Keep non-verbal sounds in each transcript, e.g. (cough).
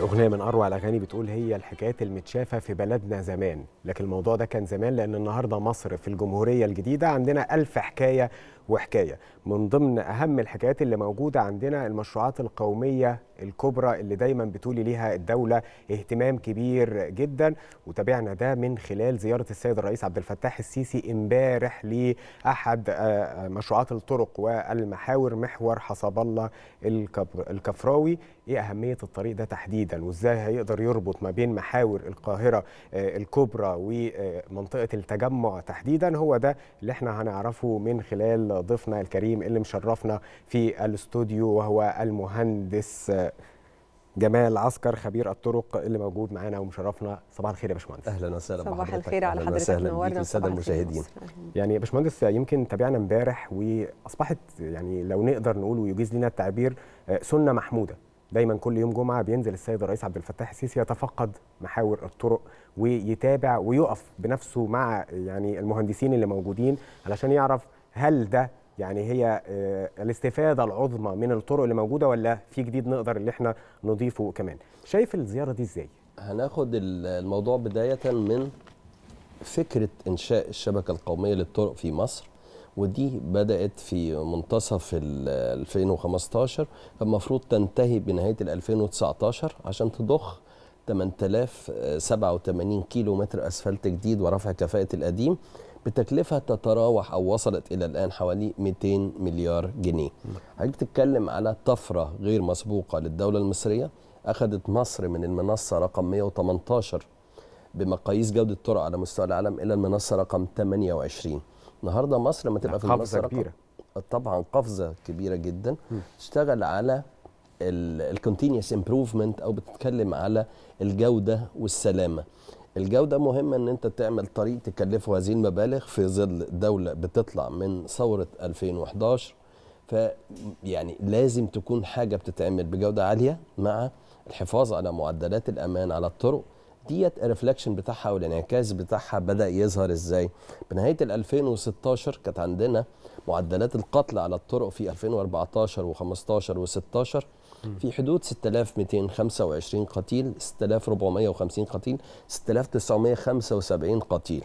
اغنيه من اروع الاغاني بتقول هي الحكايات المتشافه في بلدنا زمان لكن الموضوع ده كان زمان لان النهارده مصر في الجمهوريه الجديده عندنا ألف حكايه وحكايه من ضمن اهم الحكايات اللي موجوده عندنا المشروعات القوميه الكبرى اللي دايما بتولي ليها الدوله اهتمام كبير جدا وتابعنا ده من خلال زياره السيد الرئيس عبد الفتاح السيسي امبارح لاحد آه، آه، مشروعات الطرق والمحاور محور حصب الله الكفراوي ايه اهميه الطريق ده تحديدا وازاي هيقدر يربط ما بين محاور القاهره آه، الكبرى ومنطقه التجمع تحديدا هو ده اللي احنا هنعرفه من خلال ضيفنا الكريم اللي مشرفنا في الاستوديو وهو المهندس جمال عسكر خبير الطرق اللي موجود معانا ومشرفنا صباح الخير يا باشمهندس اهلا وسهلا صباح الخير على حضرتك وسهلا بيك الساده المشاهدين يعني يا باشمهندس يمكن تابعنا امبارح واصبحت يعني لو نقدر نقول ويجيز لنا التعبير آه، سنه محموده دايما كل يوم جمعه بينزل السيد الرئيس عبد الفتاح السيسي يتفقد محاور الطرق ويتابع ويقف بنفسه مع يعني المهندسين اللي موجودين علشان يعرف هل ده يعني هي آه، الاستفاده العظمى من الطرق اللي موجوده ولا في جديد نقدر اللي احنا نضيفه كمان شايف الزياره دي ازاي هناخد الموضوع بدايه من فكره انشاء الشبكه القوميه للطرق في مصر ودي بدات في منتصف ال 2015 كان المفروض تنتهي بنهايه ال 2019 عشان تضخ 8087 كيلو متر اسفلت جديد ورفع كفاءه القديم بتكلفة تتراوح أو وصلت إلى الآن حوالي 200 مليار جنيه حضرتك بتتكلم على طفرة غير مسبوقة للدولة المصرية أخذت مصر من المنصة رقم 118 بمقاييس جودة الطرق على مستوى العالم إلى المنصة رقم 28 النهاردة مصر لما تبقى في المنصة رقم كبيرة. طبعا قفزة كبيرة جدا تشتغل على الكونتينيوس امبروفمنت او بتتكلم على الجوده والسلامه الجودة مهمة ان انت تعمل طريق تكلفه هذه المبالغ في ظل دولة بتطلع من ثورة 2011 فيعني لازم تكون حاجة بتتعمل بجودة عالية مع الحفاظ على معدلات الامان على الطرق ديت الريفلكشن بتاعها والانعكاس بتاعها بدا يظهر ازاي بنهايه 2016 كانت عندنا معدلات القتل على الطرق في 2014 و15 و16 في حدود 6225 قتيل 6450 قتيل 6975 قتيل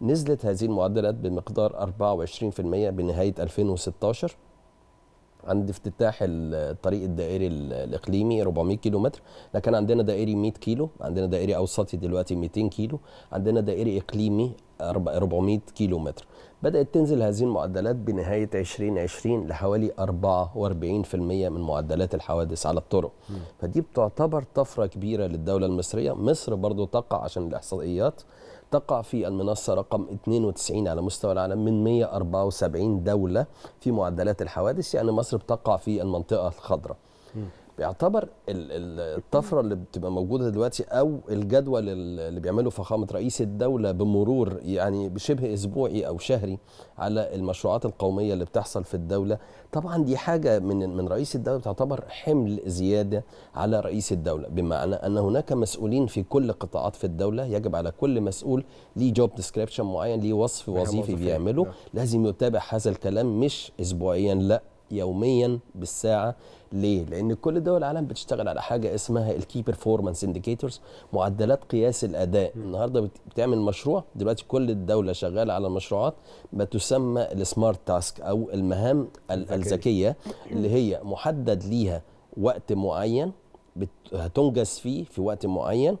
نزلت هذه المعدلات بمقدار 24% بنهاية 2016 عند افتتاح الطريق الدائري الاقليمي 400 كيلو متر لكن عندنا دائري 100 كيلو عندنا دائري اوسطي دلوقتي 200 كيلو عندنا دائري اقليمي 400 كيلو متر بدأت تنزل هذه المعدلات بنهاية 2020 لحوالي 44% من معدلات الحوادث على الطرق فدي بتعتبر طفرة كبيرة للدولة المصرية مصر برضو تقع عشان الإحصائيات تقع في المنصة رقم 92 على مستوى العالم من 174 دولة في معدلات الحوادث يعني مصر بتقع في المنطقة الخضراء بيعتبر الطفره اللي بتبقى موجوده دلوقتي او الجدول اللي بيعمله فخامه رئيس الدوله بمرور يعني بشبه اسبوعي او شهري على المشروعات القوميه اللي بتحصل في الدوله طبعا دي حاجه من من رئيس الدوله بتعتبر حمل زياده على رئيس الدوله بمعنى ان هناك مسؤولين في كل قطاعات في الدوله يجب على كل مسؤول ليه جوب ديسكريبشن معين ليه وصف وظيفي بيعمله نعم. لازم يتابع هذا الكلام مش اسبوعيا لا يوميا بالساعه ليه؟ لان كل دول العالم بتشتغل على حاجه اسمها الكي بيرفورمانس انديكيتورز معدلات قياس الاداء، النهارده بتعمل مشروع دلوقتي كل الدوله شغاله على مشروعات بتسمى السمارت تاسك او المهام الذكيه اللي هي محدد ليها وقت معين هتنجز فيه في وقت معين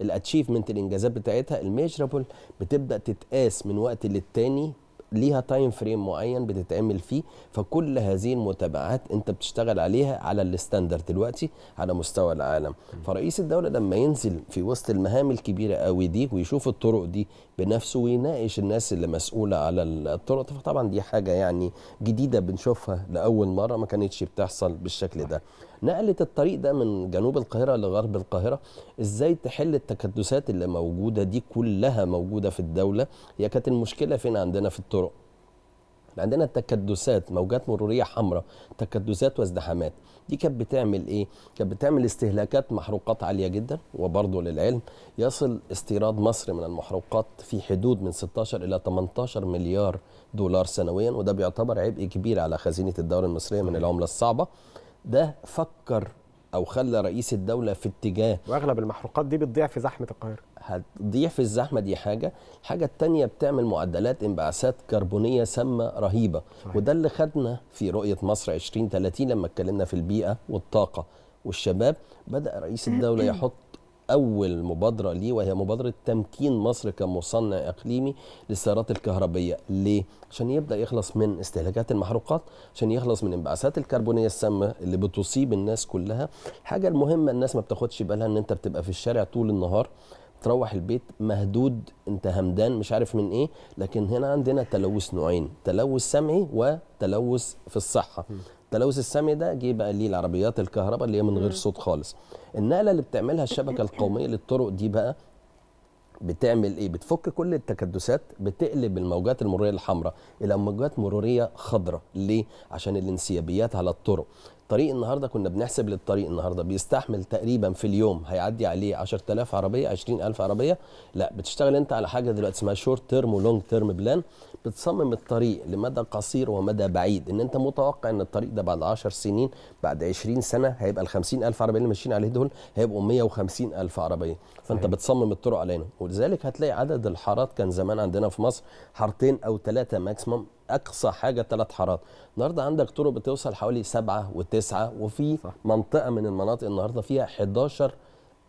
الاتشيفمنت الانجازات بتاعتها الميجرابل بتبدا تتقاس من وقت للتاني ليها تايم فريم معين بتتعمل فيه فكل هذه المتابعات انت بتشتغل عليها على الستاندرد دلوقتي على مستوى العالم فرئيس الدوله لما ينزل في وسط المهام الكبيره قوي دي ويشوف الطرق دي بنفسه ويناقش الناس اللي مسؤوله على الطرق فطبعا دي حاجه يعني جديده بنشوفها لاول مره ما كانتش بتحصل بالشكل ده نقلت الطريق ده من جنوب القاهره لغرب القاهره ازاي تحل التكدسات اللي موجوده دي كلها موجوده في الدوله هي كانت المشكله فين عندنا في الطرق عندنا تكدسات موجات مروريه حمراء تكدسات وازدحامات دي كانت بتعمل ايه كانت بتعمل استهلاكات محروقات عاليه جدا وبرضه للعلم يصل استيراد مصر من المحروقات في حدود من 16 الى 18 مليار دولار سنويا وده بيعتبر عبء كبير على خزينه الدوله المصريه من العمله الصعبه ده فكر او خلى رئيس الدوله في اتجاه واغلب المحروقات دي بتضيع في زحمه القاهره هتضيع في الزحمه دي حاجه الحاجه الثانيه بتعمل معدلات انبعاثات كربونيه سامه رهيبه صحيح. وده اللي خدنا في رؤيه مصر 2030 لما اتكلمنا في البيئه والطاقه والشباب بدا رئيس الدوله (clears throat) يحط اول مبادره ليه وهي مبادره تمكين مصر كمصنع اقليمي للسيارات الكهربيه ليه عشان يبدا يخلص من استهلاكات المحروقات عشان يخلص من انبعاثات الكربونيه السامه اللي بتصيب الناس كلها حاجة المهمه الناس ما بتاخدش بالها ان انت بتبقى في الشارع طول النهار تروح البيت مهدود انت همدان مش عارف من ايه لكن هنا عندنا تلوث نوعين تلوث سمعي وتلوث في الصحه التلوث السمعي ده جه بقى ليه العربيات الكهرباء اللي هي من غير صوت خالص النقله اللي بتعملها الشبكه القوميه للطرق دي بقى بتعمل ايه بتفك كل التكدسات بتقلب الموجات المروريه الحمراء الى موجات مروريه خضراء ليه عشان الانسيابيات على الطرق طريق النهارده كنا بنحسب للطريق النهارده بيستحمل تقريبا في اليوم هيعدي عليه 10000 عربيه 20000 عربيه لا بتشتغل انت على حاجه دلوقتي اسمها شورت تيرم ولونج تيرم بلان بتصمم الطريق لمدى قصير ومدى بعيد ان انت متوقع ان الطريق ده بعد 10 سنين بعد 20 سنه هيبقى ال 50000 عربيه اللي ماشيين عليه دول هيبقوا 150000 عربيه فانت صحيح. بتصمم الطرق علينا ولذلك هتلاقي عدد الحارات كان زمان عندنا في مصر حارتين او ثلاثه ماكسيمم اقصى حاجه ثلاث حارات النهارده عندك طرق بتوصل حوالي سبعه وتسعه وفي صح. منطقه من المناطق النهارده فيها 11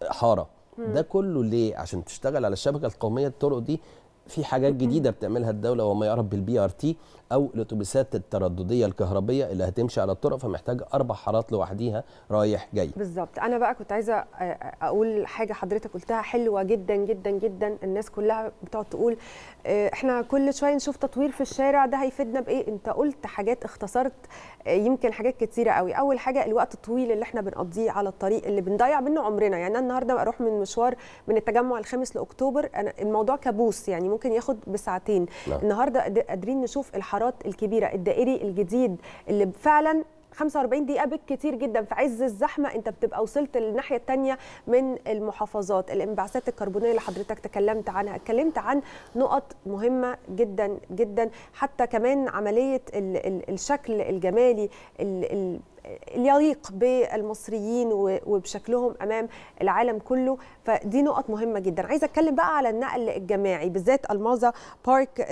حاره ده كله ليه؟ عشان تشتغل على الشبكه القوميه الطرق دي في حاجات جديده بتعملها الدوله وما يعرف بالبي ار تي او الاتوبيسات التردديه الكهربيه اللي هتمشي على الطرق فمحتاجه اربع حارات لوحديها رايح جاي بالظبط انا بقى كنت عايزه اقول حاجه حضرتك قلتها حلوه جدا جدا جدا الناس كلها بتقعد تقول آه، احنا كل شويه نشوف تطوير في الشارع ده هيفيدنا بايه انت قلت حاجات اختصرت آه، يمكن حاجات كتيره قوي اول حاجه الوقت الطويل اللي احنا بنقضيه على الطريق اللي بنضيع منه عمرنا يعني انا النهارده بروح من مشوار من التجمع الخامس لاكتوبر انا الموضوع كابوس يعني ممكن ياخد بساعتين لا. النهارده قادرين نشوف الحارات الكبيره الدائري الجديد اللي فعلا 45 دقيقة بالكتير جدا في عز الزحمة انت بتبقى وصلت للناحية التانية من المحافظات الانبعاثات الكربونية اللي حضرتك تكلمت عنها اتكلمت عن نقط مهمة جدا جدا حتى كمان عملية الشكل الجمالي ال ال يليق بالمصريين وبشكلهم امام العالم كله فدي نقط مهمه جدا عايزه اتكلم بقى على النقل الجماعي بالذات المازا بارك آه،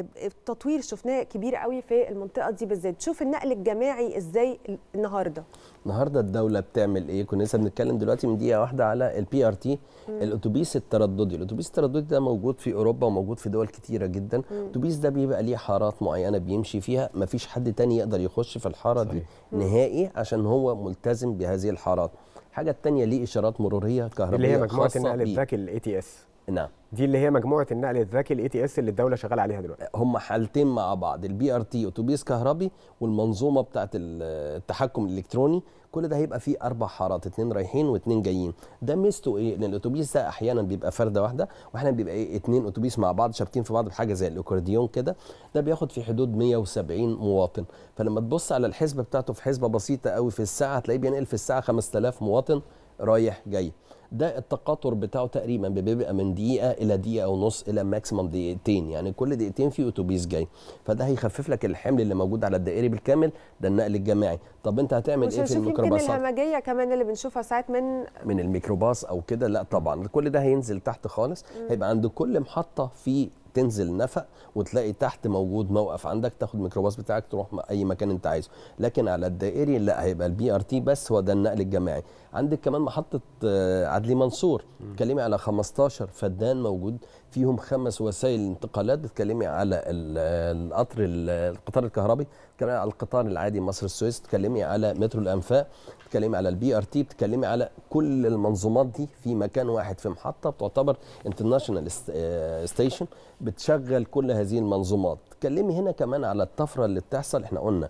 آه، التطوير شفناه كبير قوي في المنطقه دي بالذات شوف النقل الجماعي ازاي النهارده النهارده الدوله بتعمل ايه كنا لسه بنتكلم دلوقتي من دقيقه واحده على البي ار تي الاتوبيس الترددي الاتوبيس الترددي ده موجود في اوروبا وموجود في دول كتيره جدا الاتوبيس ده بيبقى ليه حارات معينه بيمشي فيها مفيش حد تاني يقدر يخش في الحاره صحيح. دي نهائي ايه عشان هو ملتزم بهذه الحارات الحاجه الثانيه ليه اشارات مروريه كهربائيه اللي هي مجموعه النقل الذكي الاي تي اس نعم دي اللي هي مجموعه النقل الذكي الاي تي اس اللي الدوله شغاله عليها دلوقتي هم حالتين مع بعض البي ار تي اتوبيس كهربي والمنظومه بتاعه التحكم الالكتروني كل ده هيبقى فيه اربع حارات اتنين رايحين واتنين جايين ده ميزته ايه لان الاتوبيس ده احيانا بيبقى فرده واحده واحيانا بيبقى ايه اتنين اتوبيس مع بعض شابكين في بعض بحاجه زي الاكورديون كده ده بياخد في حدود 170 مواطن فلما تبص على الحسبه بتاعته في حسبه بسيطه قوي في الساعه هتلاقيه بينقل في الساعه 5000 مواطن رايح جاي ده التقاطر بتاعه تقريبا بيبقى من دقيقه الى دقيقه ونص الى ماكسيمم دقيقتين يعني كل دقيقتين في اتوبيس جاي فده هيخفف لك الحمل اللي موجود على الدائري بالكامل ده النقل الجماعي طب انت هتعمل ايه في الميكروباصات يمكن الهمجيه كمان اللي بنشوفها ساعات من من الميكروباص او كده لا طبعا كل ده هينزل تحت خالص م. هيبقى عند كل محطه في تنزل نفق وتلاقي تحت موجود موقف عندك تاخد ميكروباص بتاعك تروح اي مكان انت عايزه لكن على الدائري لا هيبقى البي ار تي بس هو ده النقل الجماعي عندك كمان محطه آه، عدلي منصور اتكلمي على 15 فدان موجود فيهم خمس وسائل انتقالات بتكلمي على القطر القطار الكهربي بتكلمي على القطار العادي مصر السويس بتكلمي على مترو الانفاق بتكلمي على البي ار تي بتكلمي على كل المنظومات دي في مكان واحد في محطه بتعتبر انترناشونال آه، ستيشن بتشغل كل هذه المنظومات تكلمي هنا كمان على الطفره اللي بتحصل احنا قلنا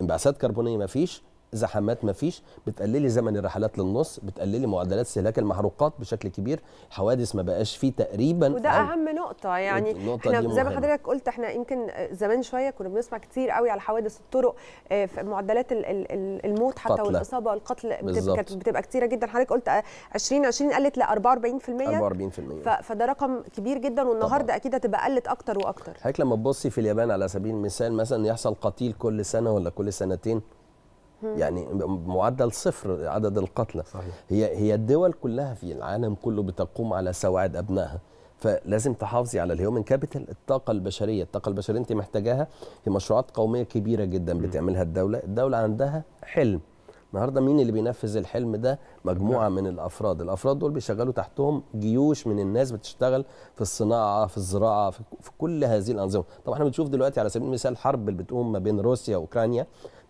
انبعاثات كربونيه ما فيش زحمات ما فيش بتقللي زمن الرحلات للنص بتقللي معدلات استهلاك المحروقات بشكل كبير حوادث ما بقاش فيه تقريبا وده اهم نقطه يعني نقطة احنا زي ما حضرتك قلت احنا يمكن زمان شويه كنا بنسمع كتير قوي على حوادث الطرق آه، في معدلات الموت حتى قتلة. والاصابه والقتل كانت بتبقى كتيره جدا حضرتك قلت 20 آه، 20 قلت ل 44% 44% فده رقم كبير جدا والنهارده اكيد هتبقى قلت اكتر واكتر حضرتك لما تبصي في اليابان على سبيل المثال مثلا يحصل قتيل كل سنه ولا كل سنتين يعني معدل صفر عدد القتلى هي هي الدول كلها في العالم كله بتقوم على سواعد ابنائها فلازم تحافظي على الهيومن كابيتال الطاقه البشريه الطاقه البشريه انت محتاجاها في مشروعات قوميه كبيره جدا بتعملها الدوله الدوله عندها حلم النهارده مين اللي بينفذ الحلم ده مجموعه نعم. من الافراد الافراد دول بيشغلوا تحتهم جيوش من الناس بتشتغل في الصناعه في الزراعه في, كل هذه الانظمه طبعا احنا بنشوف دلوقتي على سبيل المثال الحرب اللي بتقوم ما بين روسيا واوكرانيا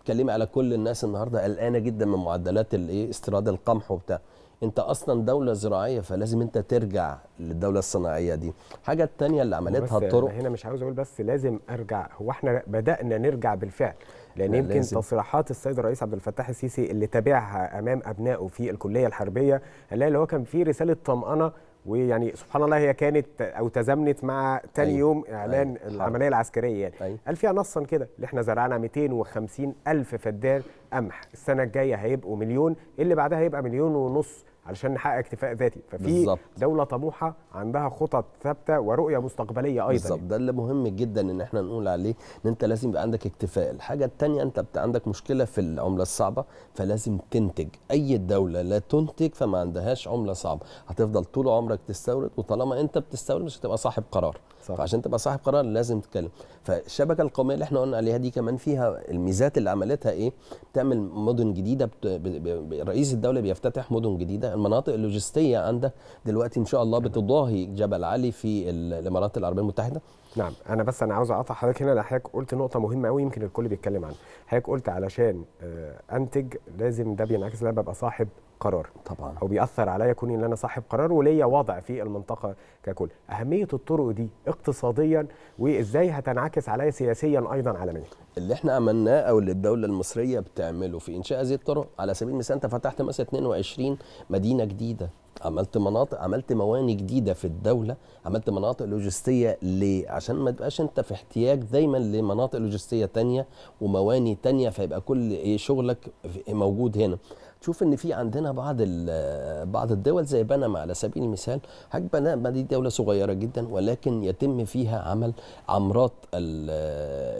بتتكلمي على كل الناس النهارده قلقانه جدا من معدلات الايه استيراد القمح وبتاع انت اصلا دوله زراعيه فلازم انت ترجع للدوله الصناعيه دي الحاجه الثانيه اللي عملتها الطرق هنا مش عاوز اقول بس لازم ارجع هو احنا بدانا نرجع بالفعل لان يمكن لازم. تصريحات السيد الرئيس عبد الفتاح السيسي اللي تابعها امام ابنائه في الكليه الحربيه هنلاقي اللي هو كان في رساله طمانه ويعني سبحان الله هي كانت او تزامنت مع تاني أيوة. يوم اعلان أيوة. العمليه العسكريه يعني أيوة. قال فيها نصا كده اللي احنا زرعنا 250 الف فدان قمح السنه الجايه هيبقوا مليون اللي بعدها هيبقى مليون ونص علشان نحقق اكتفاء ذاتي ففي بالزبط. دوله طموحه عندها خطط ثابته ورؤيه مستقبليه ايضا بالظبط يعني. ده اللي مهم جدا ان احنا نقول عليه ان انت لازم يبقى عندك اكتفاء الحاجه الثانيه انت عندك مشكله في العمله الصعبه فلازم تنتج اي دوله لا تنتج فما عندهاش عمله صعبه هتفضل طول عمرك تستورد وطالما انت بتستورد مش هتبقى صاحب قرار صح. فعشان تبقى صاحب قرار لازم تتكلم فالشبكه القوميه اللي احنا قلنا عليها دي كمان فيها الميزات اللي عملتها ايه بتعمل مدن جديده بت... ب... ب... رئيس الدوله بيفتتح مدن جديده المناطق اللوجستيه عندك دلوقتي ان شاء الله بتضاهي جبل علي في الامارات العربيه المتحده نعم انا بس انا عاوز اقطع حضرتك هنا حضرتك قلت نقطه مهمه قوي يمكن الكل بيتكلم عنها حضرتك قلت علشان آه، انتج لازم ده بينعكس ان انا ببقى صاحب قرار طبعا او بيأثر عليا كوني ان انا صاحب قرار وليا وضع في المنطقه ككل اهميه الطرق دي اقتصاديا وازاي هتنعكس عليا سياسيا ايضا عالميا اللي احنا عملناه او اللي الدوله المصريه بتعمله في انشاء هذه الطرق على سبيل المثال انت فتحت مثلا 22 مدينه جديده عملت مناطق عملت مواني جديده في الدوله عملت مناطق لوجستيه ليه عشان ما تبقاش انت في احتياج دايما لمناطق لوجستيه تانية ومواني تانية فيبقى كل شغلك موجود هنا تشوف ان في عندنا بعض آه، بعض الدول زي بنما على سبيل المثال حاج بنما دي دوله صغيره جدا ولكن يتم فيها عمل عمرات آه،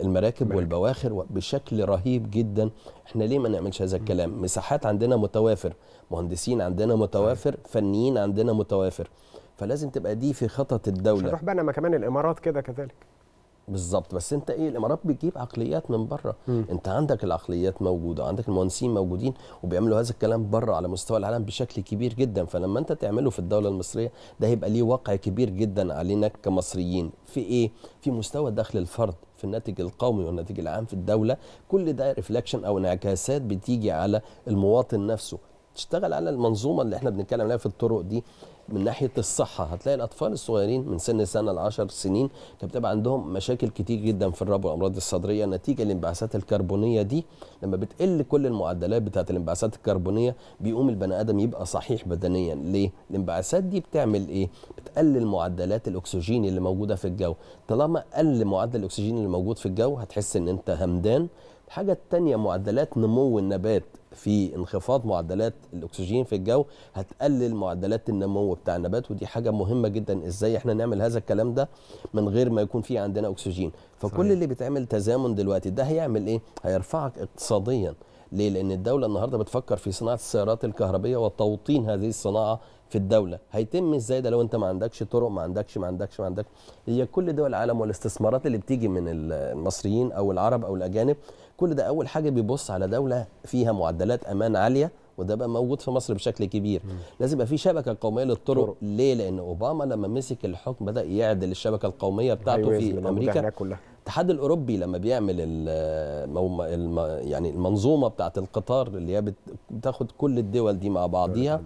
المراكب والبواخر بشكل رهيب جدا احنا ليه ما نعملش هذا الكلام مساحات عندنا متوافر مهندسين عندنا متوافر فنيين عندنا متوافر فلازم تبقى دي في خطط الدوله مش هنروح بنما كمان الامارات كده كذلك بالظبط بس انت ايه الامارات بتجيب عقليات من بره م. انت عندك العقليات موجوده عندك المهندسين موجودين وبيعملوا هذا الكلام بره على مستوى العالم بشكل كبير جدا فلما انت تعمله في الدوله المصريه ده هيبقى ليه وقع كبير جدا علينا كمصريين في ايه في مستوى دخل الفرد في الناتج القومي والناتج العام في الدوله كل ده ريفلكشن او انعكاسات بتيجي على المواطن نفسه تشتغل على المنظومه اللي احنا بنتكلم عليها في الطرق دي من ناحيه الصحه هتلاقي الاطفال الصغيرين من سن سنه ل 10 سنين كانت بتبقى عندهم مشاكل كتير جدا في الربو والامراض الصدريه نتيجه الانبعاثات الكربونيه دي لما بتقل كل المعدلات بتاعت الانبعاثات الكربونيه بيقوم البني ادم يبقى صحيح بدنيا ليه الانبعاثات دي بتعمل ايه بتقلل معدلات الاكسجين اللي موجوده في الجو طالما قل معدل الاكسجين اللي موجود في الجو هتحس ان انت همدان الحاجه الثانيه معدلات نمو النبات في انخفاض معدلات الاكسجين في الجو هتقلل معدلات النمو بتاع النبات ودي حاجه مهمه جدا ازاي احنا نعمل هذا الكلام ده من غير ما يكون في عندنا اكسجين فكل صحيح. اللي بيتعمل تزامن دلوقتي ده هيعمل ايه هيرفعك اقتصاديا ليه لان الدوله النهارده بتفكر في صناعه السيارات الكهربيه وتوطين هذه الصناعه في الدوله هيتم ازاي ده لو انت ما عندكش طرق ما عندكش ما عندكش ما عندكش هي كل دول العالم والاستثمارات اللي بتيجي من المصريين او العرب او الاجانب كل ده اول حاجه بيبص على دوله فيها معدلات امان عاليه وده بقى موجود في مصر بشكل كبير مم. لازم يبقى في شبكه قوميه للطرق طرق. ليه لان اوباما لما مسك الحكم بدا يعدل الشبكه القوميه بتاعته في امريكا الاتحاد الاوروبي لما بيعمل الموم... الم... يعني المنظومه بتاعه القطار اللي هي بتاخد كل الدول دي مع بعضيها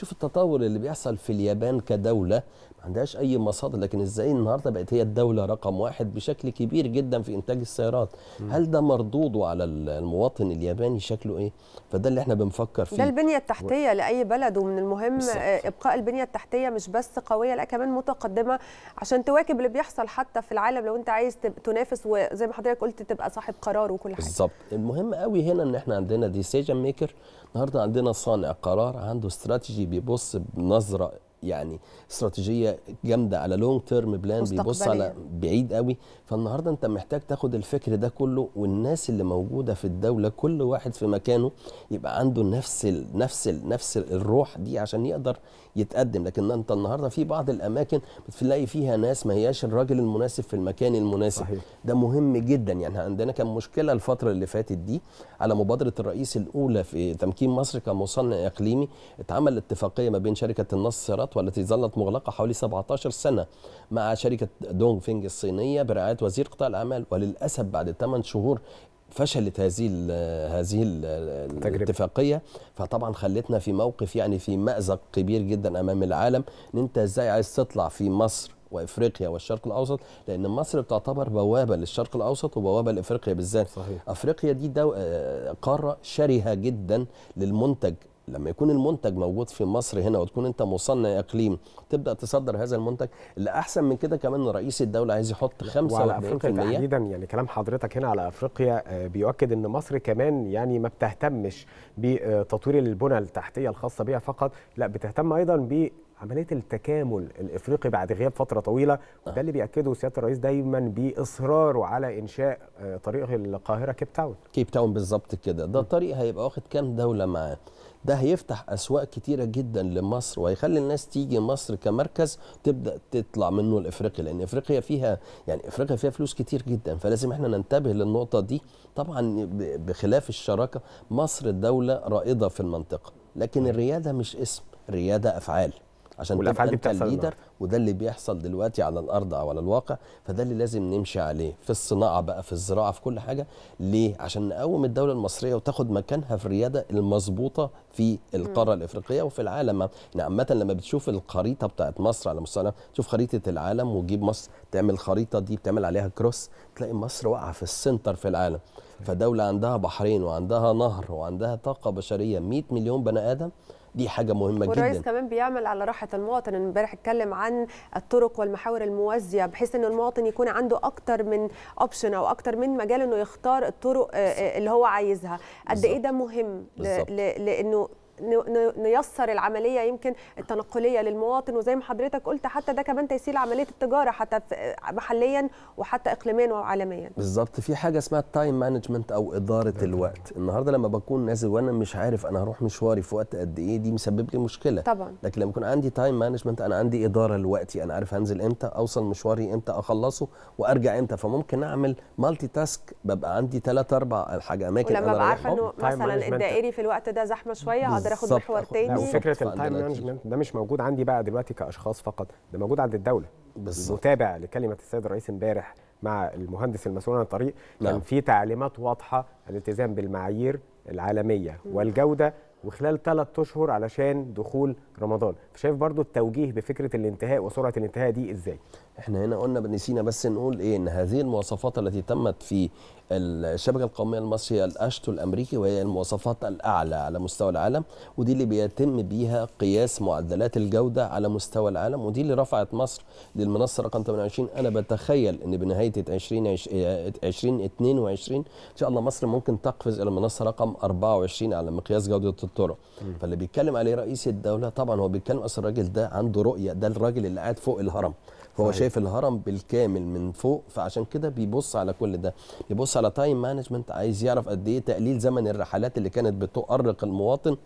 شوف التطور اللي بيحصل في اليابان كدوله ما عندهاش اي مصادر لكن ازاي النهارده بقت هي الدوله رقم واحد بشكل كبير جدا في انتاج السيارات م. هل ده مردوده على المواطن الياباني شكله ايه فده اللي احنا بنفكر فيه ده البنيه التحتيه و... لاي بلد ومن المهم بالزبط. آه، ابقاء البنيه التحتيه مش بس قويه لا كمان متقدمه عشان تواكب اللي بيحصل حتى في العالم لو انت عايز تنافس وزي ما حضرتك قلت تبقى صاحب قرار وكل حاجه بالظبط المهم قوي هنا ان احنا عندنا ديسيجن ميكر النهارده عندنا صانع قرار عنده استراتيجي بيبص بنظره يعني استراتيجيه جامده على لونج تيرم بلان بيبص على بعيد قوي فالنهارده انت محتاج تاخد الفكر ده كله والناس اللي موجوده في الدوله كل واحد في مكانه يبقى عنده نفس الـ نفس الـ نفس الروح دي عشان يقدر يتقدم لكن انت النهارده في بعض الاماكن بتلاقي فيها ناس ما هياش الراجل المناسب في المكان المناسب صحيح. ده مهم جدا يعني عندنا كان مشكله الفتره اللي فاتت دي على مبادره الرئيس الاولى في تمكين مصر كمصنع اقليمي اتعمل اتفاقيه ما بين شركه النصر العلاقات والتي ظلت مغلقة حوالي 17 سنة مع شركة دونغ فينج الصينية برعاية وزير قطاع الأعمال وللأسف بعد 8 شهور فشلت هذه الـ هذه الـ الاتفاقيه فطبعا خلتنا في موقف يعني في مازق كبير جدا امام العالم ان انت ازاي عايز تطلع في مصر وافريقيا والشرق الاوسط لان مصر بتعتبر بوابه للشرق الاوسط وبوابه لافريقيا بالذات صحيح. افريقيا دي آه، قاره شرهه جدا للمنتج لما يكون المنتج موجود في مصر هنا وتكون انت مصنع اقليم تبدا تصدر هذا المنتج اللي احسن من كده كمان رئيس الدوله عايز يحط 45% وعلى افريقيا تحديدا يعني كلام حضرتك هنا على افريقيا آه، بيؤكد ان مصر كمان يعني ما بتهتمش بتطوير البنى التحتيه الخاصه بها فقط لا بتهتم ايضا ب عمليه التكامل الافريقي بعد غياب فتره طويله وده آه. اللي بياكده سياده الرئيس دايما باصراره على انشاء آه، طريق القاهره كيب تاون كيب تاون بالظبط كده ده الطريق هيبقى واخد كام دوله معاه ده هيفتح اسواق كتيره جدا لمصر وهيخلي الناس تيجي مصر كمركز تبدا تطلع منه لافريقيا لان افريقيا فيها يعني افريقيا فيها فلوس كتير جدا فلازم احنا ننتبه للنقطه دي طبعا بخلاف الشراكه مصر دوله رائده في المنطقه لكن الرياده مش اسم رياده افعال عشان تبقى انت الليدر وده اللي بيحصل دلوقتي على الارض او على الواقع فده اللي لازم نمشي عليه في الصناعه بقى في الزراعه في كل حاجه ليه عشان نقوم الدوله المصريه وتاخد مكانها في الرياده المظبوطه في القاره الافريقيه وفي العالم يعني عامه لما بتشوف الخريطه بتاعت مصر على مستوى تشوف خريطه العالم وتجيب مصر تعمل الخريطه دي بتعمل عليها كروس تلاقي مصر واقعه في السنتر في العالم فدوله عندها بحرين وعندها نهر وعندها طاقه بشريه 100 مليون بني ادم دي حاجه مهمه جدا والرئيس كمان بيعمل على راحه المواطن امبارح اتكلم عن الطرق والمحاور الموازيه بحيث ان المواطن يكون عنده اكتر من اوبشن او اكتر من مجال انه يختار الطرق آه، آه، اللي هو عايزها قد ايه ده مهم لانه نيسر العمليه يمكن التنقليه للمواطن وزي ما حضرتك قلت حتى ده كمان تيسير عمليه التجاره حتى محليا وحتى اقليميا وعالميا بالظبط في حاجه اسمها التايم مانجمنت او اداره الوقت النهارده لما بكون نازل وانا مش عارف انا هروح مشواري في وقت قد ايه دي مسبب لي مشكله طبعا لكن لما يكون عندي تايم مانجمنت انا عندي اداره لوقتي انا عارف هنزل امتى اوصل مشواري امتى اخلصه وارجع امتى فممكن اعمل مالتي تاسك ببقى عندي ثلاث اربع حاجه اماكن ولما انا عارفه انه مثلا الدائري في الوقت ده زحمه شويه اقدر اخد محور تاني وفكره التايم مانجمنت ده مش موجود عندي بقى دلوقتي كاشخاص فقط ده موجود عند الدوله بالظبط متابع لكلمه السيد الرئيس امبارح مع المهندس المسؤول عن الطريق نعم. كان في تعليمات واضحه الالتزام بالمعايير العالميه والجوده وخلال ثلاث اشهر علشان دخول رمضان فشايف برضو التوجيه بفكره الانتهاء وسرعه الانتهاء دي ازاي احنا هنا قلنا بنسينا بس نقول ايه ان هذه المواصفات التي تمت في الشبكه القوميه المصريه الاشتو الامريكي وهي المواصفات الاعلى على مستوى العالم ودي اللي بيتم بيها قياس معدلات الجوده على مستوى العالم ودي اللي رفعت مصر للمنصه رقم 28 انا بتخيل ان بنهايه 2022 ان شاء الله مصر ممكن تقفز الى المنصه رقم 24 على مقياس جوده الطرق فاللي بيتكلم عليه رئيس الدوله طبعا هو بيتكلم اصل الراجل ده عنده رؤيه ده الراجل اللي قاعد فوق الهرم فهو شايف شايف الهرم بالكامل من فوق فعشان كده بيبص على كل ده بيبص على تايم مانجمنت عايز يعرف قد ايه تقليل زمن الرحلات اللي كانت بتؤرق المواطن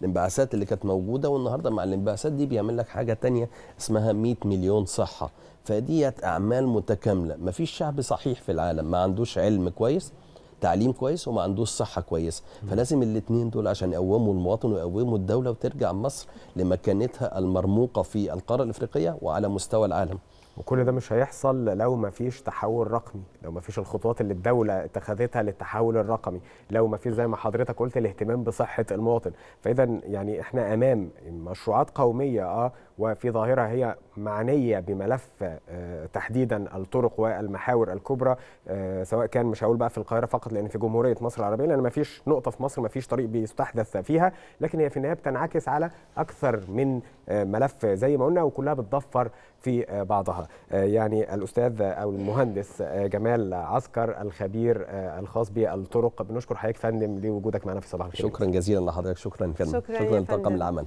الانبعاثات اللي كانت موجوده والنهارده مع الانبعاثات دي بيعمل لك حاجه ثانيه اسمها 100 مليون صحه فديت اعمال متكامله مفيش شعب صحيح في العالم ما عندوش علم كويس تعليم كويس وما عندوش صحه كويسه فلازم الاثنين دول عشان يقوموا المواطن ويقوموا الدوله وترجع مصر لمكانتها المرموقه في القاره الافريقيه وعلى مستوى العالم وكل ده مش هيحصل لو ما فيش تحول رقمي لو ما فيش الخطوات اللي الدولة اتخذتها للتحول الرقمي لو ما فيش زي ما حضرتك قلت الاهتمام بصحة المواطن فإذا يعني احنا أمام مشروعات قومية اه وفي ظاهرة هي معنية بملف آه، تحديدا الطرق والمحاور الكبرى آه، سواء كان مش هقول بقى في القاهرة فقط لأن في جمهورية مصر العربية لأن ما فيش نقطة في مصر ما فيش طريق بيستحدث فيها لكن هي في النهاية بتنعكس على أكثر من آه، ملف زي ما قلنا وكلها بتضفر في بعضها يعني الأستاذ أو المهندس جمال عسكر الخبير الخاص بالطرق بنشكر حضرتك فندم لوجودك معنا في صباح الخير شكرا جزيلا لحضرتك شكرا فندم شكرا, شكرا لطاقم العمل